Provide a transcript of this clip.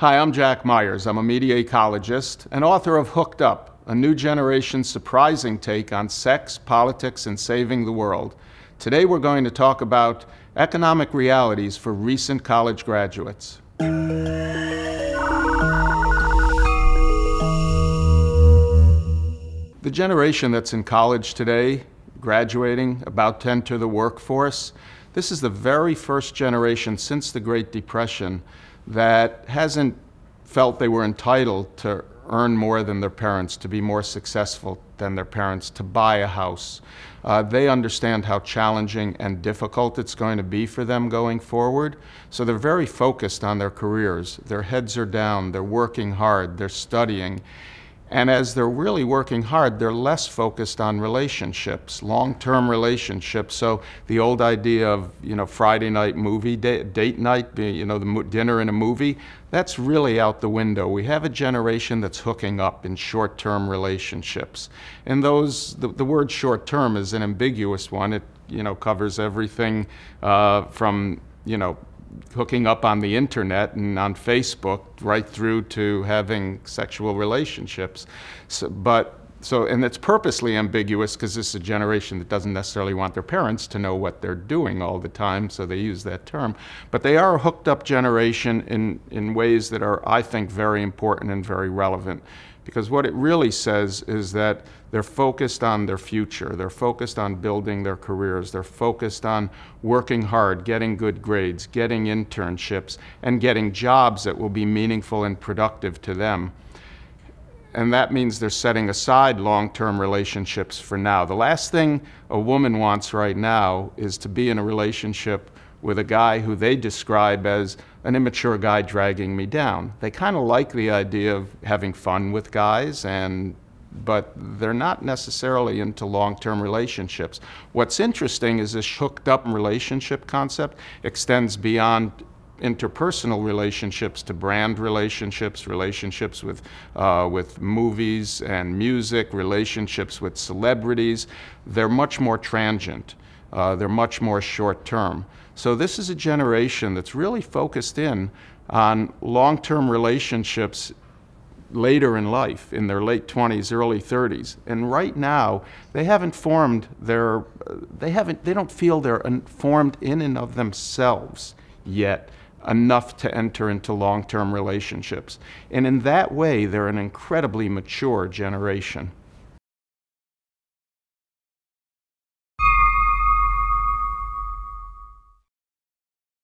Hi, I'm Jack Myers. I'm a media ecologist and author of Hooked Up, a new generation's surprising take on sex, politics, and saving the world. Today we're going to talk about economic realities for recent college graduates. The generation that's in college today, graduating, about to enter the workforce, this is the very first generation since the Great Depression that hasn't felt they were entitled to earn more than their parents, to be more successful than their parents, to buy a house. Uh, they understand how challenging and difficult it's going to be for them going forward. So they're very focused on their careers. Their heads are down, they're working hard, they're studying. And as they're really working hard, they're less focused on relationships, long-term relationships. So the old idea of you know Friday night movie date, night, you know the dinner and a movie, that's really out the window. We have a generation that's hooking up in short-term relationships, and those the, the word short-term is an ambiguous one. It you know covers everything uh, from you know hooking up on the internet and on Facebook right through to having sexual relationships. So, but so, and it's purposely ambiguous because this is a generation that doesn't necessarily want their parents to know what they're doing all the time, so they use that term. But they are a hooked up generation in, in ways that are, I think, very important and very relevant because what it really says is that they're focused on their future, they're focused on building their careers, they're focused on working hard, getting good grades, getting internships, and getting jobs that will be meaningful and productive to them. And that means they're setting aside long term relationships for now. The last thing a woman wants right now is to be in a relationship with a guy who they describe as an immature guy dragging me down. They kind of like the idea of having fun with guys and but they're not necessarily into long-term relationships. What's interesting is this hooked-up relationship concept extends beyond interpersonal relationships to brand relationships, relationships with, uh, with movies and music, relationships with celebrities. They're much more transient. Uh, they're much more short term. So this is a generation that's really focused in on long-term relationships later in life, in their late 20s, early 30s. And right now, they haven't formed their, uh, they haven't, they don't feel they're formed in and of themselves yet enough to enter into long-term relationships. And in that way, they're an incredibly mature generation.